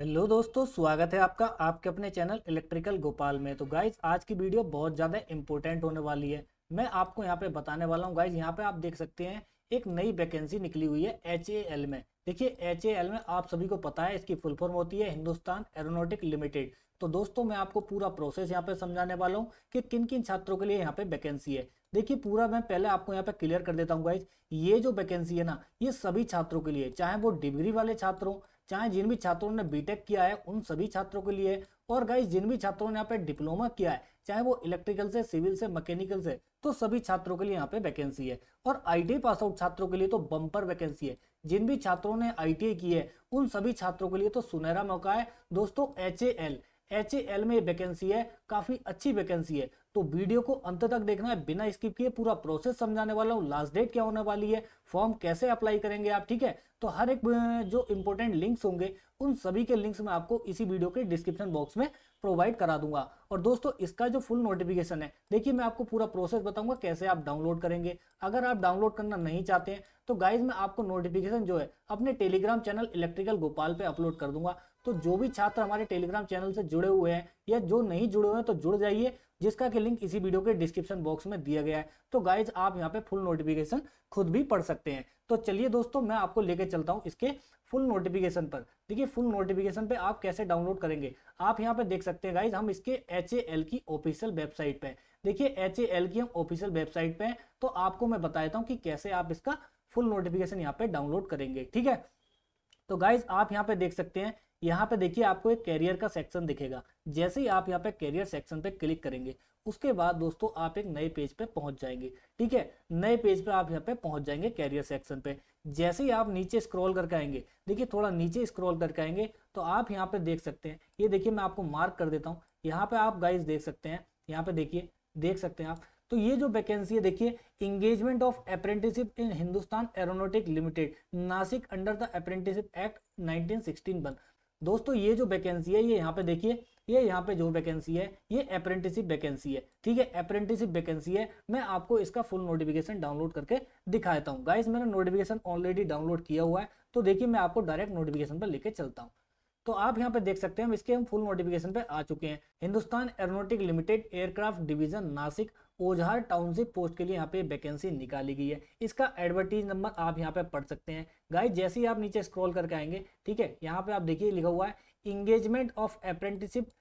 hello दोस्तों स्वागत है आपका आपके अपने चैनल इलेक्ट्रिकल गोपाल में तो गाइज आज की वीडियो बहुत ज़्यादा इंपॉर्टेंट होने वाली है मैं आपको यहाँ पे बताने वाला हूँ गाइज यहाँ पे आप देख सकते हैं एक नई वैकेंसी निकली हुई है एच में देखिए एच में आप सभी को पता है इसकी फुल फॉर्म होती है हिंदुस्तान एरोनोटिक लिमिटेड तो दोस्तों मैं आपको पूरा प्रोसेस यहाँ पे समझाने वाला हूँ कि किन किन छात्रों के लिए यहाँ पे वैकेंसी है देखिए पूरा मैं पहले आपको यहाँ पे क्लियर कर देता हूँ गाइज ये जो वैकेंसी है ना ये सभी छात्रों के लिए चाहे वो डिग्री वाले छात्र चाहे जिन भी छात्रों ने बीटेक किया है उन सभी छात्रों के लिए और गाइस जिन भी छात्रों ने यहाँ पे डिप्लोमा किया है चाहे वो इलेक्ट्रिकल से सिविल से मैकेनिकल से तो सभी छात्रों के लिए यहाँ पे वैकेंसी है और आईटीआई पास आउट छात्रों के लिए तो बम्पर वैकेंसी है जिन भी छात्रों ने आईटीआई की है उन सभी छात्रों के लिए तो सुनहरा मौका है दोस्तों एच एल एच में वैकेंसी है काफी अच्छी वैकेंसी है तो वीडियो को अंत तक देखना है बिना स्किप किए पूरा प्रोसेस समझाने वाला हूँ लास्ट डेट क्या होने वाली है फॉर्म कैसे अप्लाई करेंगे आप ठीक है तो हर एक जो इंपॉर्टेंट लिंक्स होंगे उन सभी के लिंक्स मैं आपको इसी वीडियो के डिस्क्रिप्शन बॉक्स में प्रोवाइड करा दूंगा और दोस्तों इसका जो फुल नोटिफिकेशन है देखिए मैं आपको पूरा प्रोसेस बताऊंगा कैसे आप डाउनलोड करेंगे अगर आप डाउनलोड करना नहीं चाहते हैं तो गाइज मैं आपको नोटिफिकेशन जो है अपने टेलीग्राम चैनल इलेक्ट्रिकल गोपाल पे अपलोड कर दूंगा तो जो भी छात्र हमारे टेलीग्राम चैनल से जुड़े हुए हैं या जो नहीं जुड़े हुए हैं तो जुड़ जाइए जिसका कि लिंक इसी वीडियो के डिस्क्रिप्शन बॉक्स में दिया गया है तो गाइज आप यहाँ पे फुल नोटिफिकेशन खुद भी पढ़ सकते हैं तो चलिए दोस्तों मैं आपको लेके चलता हूँ इसके फुल नोटिफिकेशन पर देखिए फुल नोटिफिकेशन पे आप कैसे डाउनलोड करेंगे आप यहाँ पे देख सकते हैं गाइज हम इसके एच की ऑफिशियल वेबसाइट पे देखिए एच की हम ऑफिशियल वेबसाइट पे हैं तो आपको मैं बताता हूँ कि कैसे आप इसका फुल नोटिफिकेशन यहाँ पे डाउनलोड करेंगे ठीक है तो गाइज आप यहाँ पे देख सकते हैं यहाँ पे देखिए आपको एक कैरियर का सेक्शन दिखेगा जैसे ही आप यहाँ पे कैरियर सेक्शन पे क्लिक करेंगे उसके बाद दोस्तों आप एक नए पेज पे पहुंच जाएंगे ठीक है नए पेज पे आप यहाँ पे पहुंच जाएंगे कैरियर सेक्शन पे जैसे ही आप नीचे स्क्रॉल करके आएंगे देखिए थोड़ा नीचे स्क्रॉल करके आएंगे तो आप यहाँ पे देख सकते हैं ये देखिए मैं आपको मार्क कर देता हूँ यहाँ पे आप गाइज देख सकते हैं यहाँ पे देखिए देख सकते हैं आप तो ये जो वैकेंसी है देखिए engagement of apprenticeship in Hindustan aeronautic limited Nashik under the apprenticeship act 1916 one दोस्तों ये जो वैकेंसी है ये यहाँ पे देखिए ये यहाँ पे जो वैकेंसी है ये अप्रेंटिसिप वैकेंसी है ठीक है अप्रेंटिसिप वैकेंसी है मैं आपको इसका फुल नोटिफिकेशन डाउनलोड करके दिखा देता हूँ गाइस मैंने नोटिफिकेशन ऑलरेडी डाउनलोड किया हुआ है तो देखिए मैं आपको डायरेक्ट नोटिफिकेशन पर लेके चलता हूँ तो आप यहाँ पे देख सकते हैं इसके हम फुल नोटिफिकेशन पे आ चुके हैं Hindustan aeronautic limited aircraft division Nashik Ojhar township post के लिए यहाँ पे वैकेंसी निकाली गई है इसका एडवर्टीज नंबर आप यहाँ पे पढ़ सकते हैं गाइस जैसे ही आप नीचे स्क्रॉल करके आएंगे ठीक है यहाँ पे आप देखिए लिखा हुआ है engagement of apprenticeship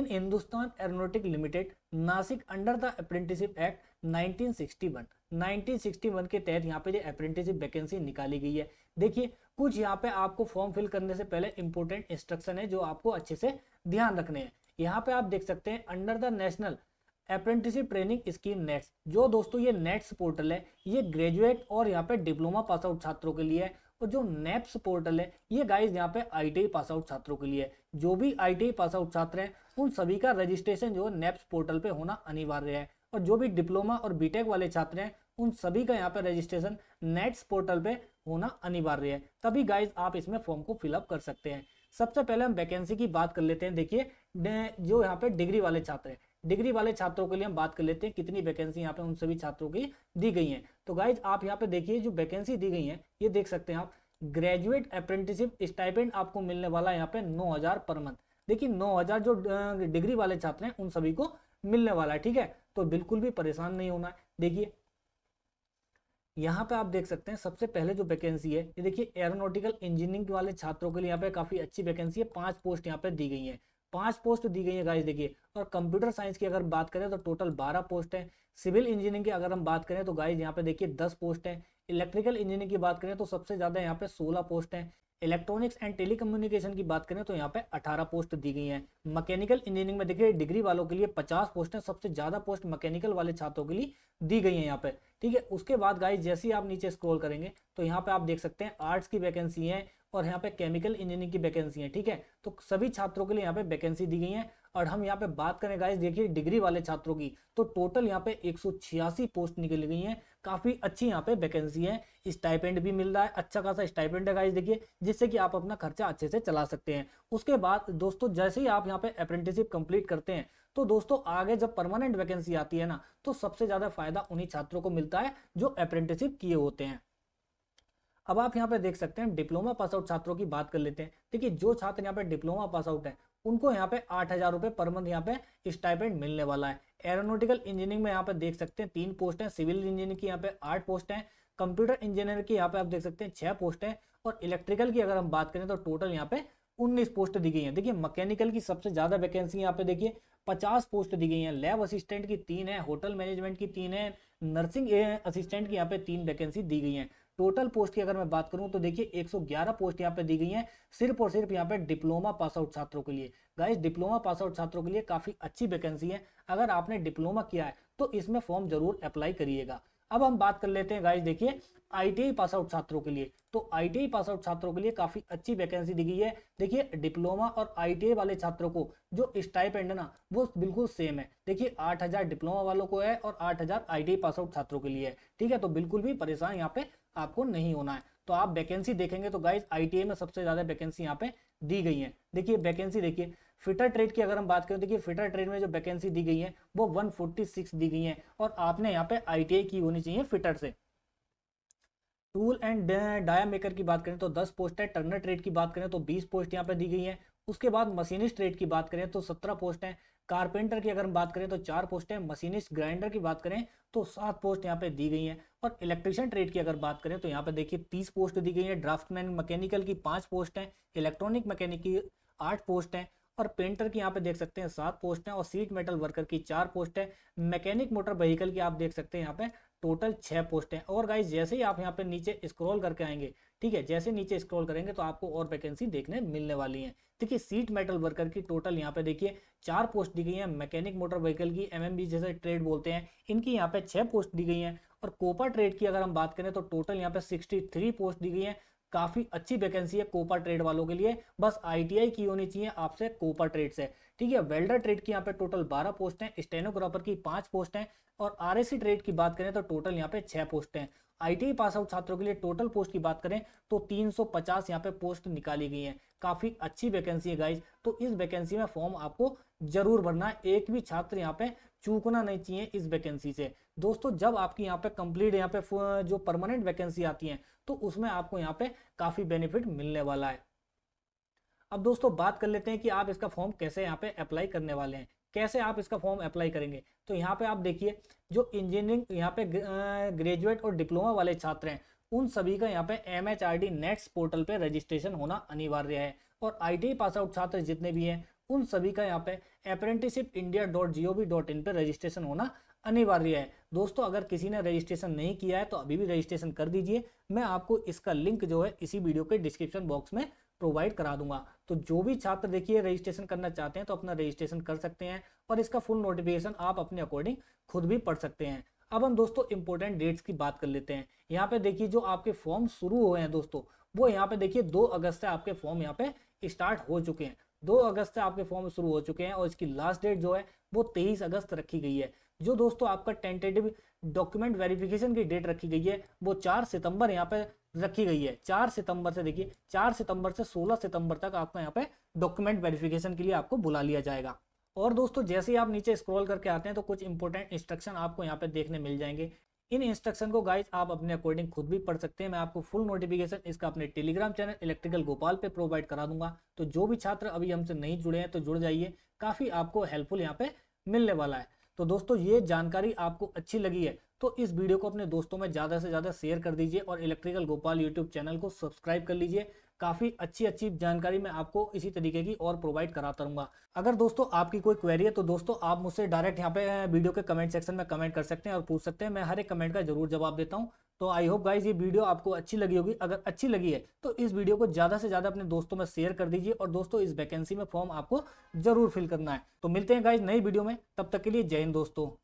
in Hindustan aeronautic limited Nashik under the apprenticeship act 1961 1961 के तहत यहाँ पे जो अप्रेंटिसशिप वैकेंसी निकाली गई है देखिए कुछ यहाँ पे आपको फॉर्म फिल करने से पहले इंपॉर्टेंट इंस्ट्रक्शन है जो आपको अच्छे से ध्यान रखने हैं यहाँ पे आप देख सकते हैं under the national apprenticeship training scheme NATS जो दोस्तों ये नेट्स पोर्टल है ये ग्रेजुएट और यहाँ पे डिप्लोमा पास आउट छात्रों के लिए है और जो नेप्स पोर्टल है ये गाइस यहाँ पे आईटीआई पास आउट छात्रों के लिए जो भी आईटीआई पास आउट छात्र हैं उन सभी का रजिस्ट्रेशन जो है नेप्स पोर्टल पे होना अनिवार्य है और जो भी डिप्लोमा और बीटेक वाले छात्र हैं उन सभी का यहाँ पर रजिस्ट्रेशन नेट्स पोर्टल पे होना अनिवार्य है तभी गाइज आप इसमें फॉर्म को फिलअप कर सकते हैं सबसे पहले हम वैकेंसी की बात कर लेते हैं देखिए जो यहाँ पे डिग्री वाले छात्र हैं डिग्री वाले छात्रों के लिए हम बात कर लेते हैं कितनी वैकेंसी यहाँ पे उन सभी छात्रों की दी गई है तो गाइज आप यहाँ पे देखिए जो वैकेंसी दी गई है ये देख सकते हैं आप ग्रेजुएट अप्रेंटिसिप स्टाइपेंट आपको मिलने वाला है यहाँ पे नौ हजार पर मंथ लेकिन 9000 जो डिग्री वाले छात्र हैं उन सभी को मिलने वाला है ठीक है तो बिल्कुल भी परेशान नहीं होना है देखिए यहाँ पे आप देख सकते हैं सबसे पहले जो वैकेंसी है ये देखिए एरोनोटिकल इंजीनियरिंग वाले छात्रों के लिए यहाँ पे काफी अच्छी वैकेंसी है पांच पोस्ट यहाँ पे दी गई है पांच पोस्ट दी गई है गाइस देखिए और कंप्यूटर साइंस की अगर बात करें तो टोटल बारह पोस्ट है सिविल इंजीनियरिंग की अगर हम बात करें तो गाइज यहाँ पे देखिए दस पोस्ट है इलेक्ट्रिकल इंजीनियरिंग की बात करें तो सबसे ज्यादा यहाँ पे सोलह पोस्ट है इलेक्ट्रॉनिक्स एंड टेलीकम्युनिकेशन की बात करें तो यहाँ पे 18 पोस्ट दी गई हैं मैकेनिकल इंजीनियरिंग में देखिए डिग्री वालों के लिए 50 पोस्ट हैं सबसे ज़्यादा पोस्ट मैकेनिकल वाले छात्रों के लिए दी गई हैं यहाँ पे ठीक है उसके बाद गाइस जैसे ही आप नीचे स्क्रॉल करेंगे तो यहाँ पे आप देख सकते हैं आर्ट्स की वैकेंसी है और यहाँ पे केमिकल इंजीनियरिंग की वैकेंसी है ठीक है तो सभी छात्रों के लिए यहाँ पे वैकेंसी दी गई है और हम यहाँ पे बात करें गाइस देखिए डिग्री वाले छात्रों की तो टोटल यहाँ पे एक पोस्ट निकल गई हैं काफ़ी अच्छी यहाँ पे वैकेंसी है स्टाइपेंड भी मिल रहा है अच्छा खासा स्टाइपेंड है गाइस देखिए जिससे कि आप अपना खर्चा अच्छे से चला सकते हैं उसके बाद दोस्तों जैसे ही आप यहाँ पे अप्रेंटिसिप कंप्लीट करते हैं तो दोस्तों आगे जब परमानेंट वैकेंसी आती है ना तो सबसे ज़्यादा फायदा उन्हीं छात्रों को मिलता है जो अप्रेंटिसिप किए होते हैं अब आप यहाँ पे देख सकते हैं डिप्लोमा पास आउट छात्रों की बात कर लेते हैं देखिए जो छात्र यहाँ पे डिप्लोमा पास आउट है उनको यहाँ पे आठ हजार रुपए पर मंथ यहाँ पे स्टाइपेंड मिलने वाला है एरोनोटिकल इंजीनियरिंग में यहाँ पे देख सकते हैं तीन पोस्ट है सिविल इंजीनियरिंग की यहाँ पे आठ पोस्ट है कंप्यूटर इंजीनियर की यहाँ पे आप देख सकते हैं छह पोस्ट है और इलेक्ट्रिकल की अगर हम बात करें तो टोटल यहाँ पे उन्नीस पोस्ट दी गई है देखिए मैकेनिकल की सबसे ज्यादा वैकेंसी यहाँ पे देखिए पचास पोस्ट दी गई है लैब असिस्टेंट की तीन है होटल मैनेजमेंट की तीन है नर्सिंग असिस्टेंट की यहाँ पे तीन वैकेंसी दी गई है टोटल पोस्ट की अगर मैं बात करूं तो देखिए 111 पोस्ट यहाँ पे दी गई हैं सिर्फ और सिर्फ यहाँ पे डिप्लोमा पास आउट छात्रों के लिए गाइस डिप्लोमा पास आउट छात्रों के लिए काफी अच्छी वैकेंसी है अगर आपने डिप्लोमा किया है तो इसमें फॉर्म जरूर अप्लाई करिएगा अब हम बात कर लेते हैं गाइज देखिए आईटीआई पास आउट छात्रों के लिए तो आईटीआई पास आउट छात्रों के लिए काफी अच्छी वैकेंसी दी गई है देखिए डिप्लोमा और आईटीआई वाले छात्रों को जो स्टाइप एंड ना वो बिल्कुल सेम है देखिए 8000 डिप्लोमा वालों को है और 8000 आईटीआई पास आउट छात्रों के लिए है ठीक है तो बिल्कुल भी परेशान यहाँ पे आपको नहीं होना है तो आप वैकेंसी देखेंगे तो गाइज आई में सबसे ज्यादा वैकेंसी यहाँ पे दी गई है देखिए वैकेंसी देखिए फिटर ट्रेड की अगर हम बात करें तो देखिए फिटर ट्रेड में जो वैकेंसी दी गई है वो 146 दी गई है और आपने यहाँ पे आईटीआई की होनी चाहिए फिटर से टूल एंड डाया मेकर की बात करें तो 10 पोस्ट है टर्नर ट्रेड की बात करें तो 20 पोस्ट यहाँ पे दी गई है उसके बाद मशीनिस्ट ट्रेड की बात करें तो सत्रह पोस्ट है कारपेंटर की अगर हम बात करें तो चार पोस्ट है मशीनिस्ट ग्राइंडर की बात करें तो सात पोस्ट यहाँ पे दी गई है और इलेक्ट्रिशियन ट्रेड की अगर बात करें तो यहाँ पे देखिए तीस पोस्ट दी गई है ड्राफ्टमैन मैकेनिकल की पांच पोस्ट है इलेक्ट्रॉनिक मैकेनिक की आठ पोस्ट है और पेंटर की यहाँ पे देख सकते हैं सात पोस्ट है और सीट मेटल वर्कर की चार पोस्ट है मैकेनिक मोटर व्हीकल की आप देख सकते हैं यहाँ पे टोटल छह पोस्ट है और गाइज जैसे ही आप यहाँ पे नीचे स्क्रॉल करके आएंगे ठीक है जैसे नीचे स्क्रॉल करेंगे तो आपको और वैकेंसी देखने मिलने वाली है ठीक है सीट मेटल वर्कर की टोटल यहाँ पे देखिए चार पोस्ट दी गई है मैकेनिक मोटर व्हीकल की एम जैसे ट्रेड बोलते हैं इनकी यहाँ पे छह पोस्ट दी गई है और कोपा ट्रेड की अगर हम बात करें तो टोटल यहाँ पे 63 पोस्ट दी गई है काफ़ी अच्छी वैकेंसी है कोपा ट्रेड वालों के लिए बस आईटीआई की होनी चाहिए आपसे कोपा ट्रेड से ठीक है वेल्डर ट्रेड की यहाँ पे टोटल 12 पोस्ट हैं स्टेनोग्राफर की पांच पोस्ट हैं और आरएसी ट्रेड की बात करें तो टोटल यहाँ पे छह पोस्ट हैं आईटीआई e पास आउट छात्रों के लिए टोटल पोस्ट की बात करें तो 350 यहाँ पे पोस्ट निकाली गई हैं काफी अच्छी वैकेंसी है गाइज तो इस वैकेंसी में फॉर्म आपको जरूर भरना एक भी छात्र यहाँ पे चूकना नहीं चाहिए इस वैकेंसी से दोस्तों जब आपकी यहाँ पे कंप्लीट यहाँ पे जो परमानेंट वैकेंसी आती है तो उसमें आपको यहाँ पे काफी बेनिफिट मिलने वाला है अब दोस्तों बात कर लेते हैं कि आप इसका फॉर्म कैसे यहाँ पे अप्लाई करने वाले हैं कैसे आप इसका फॉर्म अप्लाई करेंगे तो यहाँ पे आप देखिए जो इंजीनियरिंग यहाँ पे ग्रेजुएट और डिप्लोमा वाले छात्र हैं उन सभी का यहाँ पे M H R D next portal पर रजिस्ट्रेशन होना अनिवार्य है और आई टी पास आउट छात्र जितने भी हैं उन सभी का यहाँ पे apprenticeship India dot G O V dot in पर रजिस्ट्रेशन होना अनिवार्य है दोस्तों अगर किसी ने रजिस्ट्रेशन नहीं किया है तो अभी भी रजिस्ट्रेशन कर दीजिए मैं आपको इसका लिंक जो है इसी वीडियो के डिस्क्रिप्शन बॉक्स में प्रोवाइड करा दूंगा तो जो भी छात्र देखिए रजिस्ट्रेशन करना चाहते हैं तो अपना रजिस्ट्रेशन कर सकते हैं और इसका फुल नोटिफिकेशन आप अपने अकॉर्डिंग खुद भी पढ़ सकते हैं अब हम दोस्तों इंपॉर्टेंट डेट्स की बात कर लेते हैं यहाँ पे देखिए जो आपके फॉर्म शुरू हुए हैं दोस्तों वो यहाँ पे देखिए दो अगस्त से आपके फॉर्म यहाँ पे स्टार्ट हो चुके हैं दो अगस्त से आपके फॉर्म शुरू हो चुके हैं और इसकी लास्ट डेट जो है वो तेईस अगस्त रखी गई है जो दोस्तों आपका टेंटेटिव डॉक्यूमेंट वेरिफिकेशन की डेट रखी गई है वो चार सितंबर यहाँ पे रखी गई है चार सितंबर से देखिए चार सितंबर से सोलह सितंबर तक आपको यहाँ पे डॉक्यूमेंट वेरिफिकेशन के लिए आपको बुला लिया जाएगा और दोस्तों जैसे ही आप नीचे स्क्रॉल करके आते हैं तो कुछ इंपॉर्टेंट इंस्ट्रक्शन आपको यहाँ पे देखने मिल जाएंगे इन इंस्ट्रक्शन को गाइज आप अपने अकॉर्डिंग खुद भी पढ़ सकते हैं मैं आपको फुल नोटिफिकेशन इसका अपने टेलीग्राम चैनल इलेक्ट्रिकल गोपाल पे प्रोवाइड करा दूंगा तो जो भी छात्र अभी हमसे नहीं जुड़े हैं तो जुड़ जाइए काफ़ी आपको हेल्पफुल यहाँ पे मिलने वाला है तो दोस्तों ये जानकारी आपको अच्छी लगी है तो इस वीडियो को अपने दोस्तों में ज़्यादा से ज़्यादा शेयर कर दीजिए और इलेक्ट्रिकल गोपाल यूट्यूब चैनल को सब्सक्राइब कर लीजिए काफ़ी अच्छी अच्छी जानकारी मैं आपको इसी तरीके की और प्रोवाइड कराता रहूँगा अगर दोस्तों आपकी कोई क्वेरी है तो दोस्तों आप मुझसे डायरेक्ट यहाँ पे वीडियो के कमेंट सेक्शन में कमेंट कर सकते हैं और पूछ सकते हैं मैं हर एक कमेंट का जरूर जवाब देता हूँ तो आई होप गाइज ये वीडियो आपको अच्छी लगी होगी अगर अच्छी लगी है तो इस वीडियो को ज़्यादा से ज़्यादा अपने दोस्तों में शेयर कर दीजिए और दोस्तों इस वैकेंसी में फॉर्म आपको जरूर फिल करना है तो मिलते हैं गाइज नई वीडियो में तब तक के लिए जय हिंद दोस्तों